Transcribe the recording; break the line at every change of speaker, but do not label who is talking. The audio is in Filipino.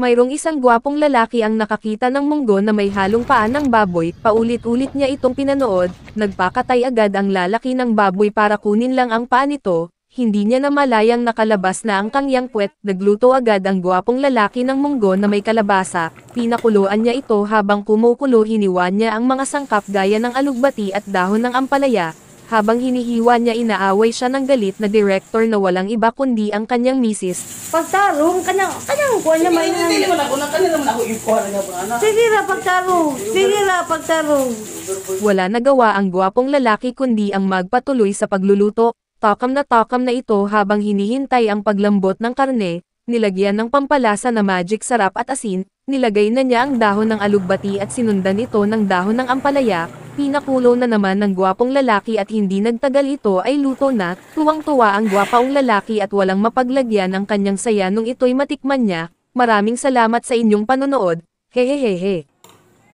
Mayroong isang gwapong lalaki ang nakakita ng munggo na may halong paan ng baboy, paulit-ulit niya itong pinanood, nagpakatay agad ang lalaki ng baboy para kunin lang ang paan nito, hindi niya namalayang nakalabas na ang kangyang puwet, nagluto agad ang gwapong lalaki ng munggo na may kalabasa, pinakuluan niya ito habang kumukulo hiniwan niya ang mga sangkap gaya ng alugbati at dahon ng ampalaya, habang hinihiwa niya inaaway siya ng galit na director na walang iba kundi ang kanyang misis. Pagtarong, kanyang, kanyang kuha niya may nang... Hindi naman ako, kanya naman
ako yung kuha niya ba? Sige na
pagtarong, sige na pagtarong. Wala nagawa ang guwapong lalaki kundi ang magpatuloy sa pagluluto. Takam na takam na ito habang hinihintay ang paglambot ng karne, nilagyan ng pampalasa na magic sarap at asin, nilagay na niya ang dahon ng alugbati at sinundan ito ng dahon ng ampalaya, Pinakulo na naman ng gwapong lalaki at hindi nagtagal ito ay luto na, tuwang-tuwa ang gwapaong lalaki at walang mapaglagyan ang kanyang saya nung ito'y matikman niya. Maraming salamat sa inyong panonood. Hehehehe.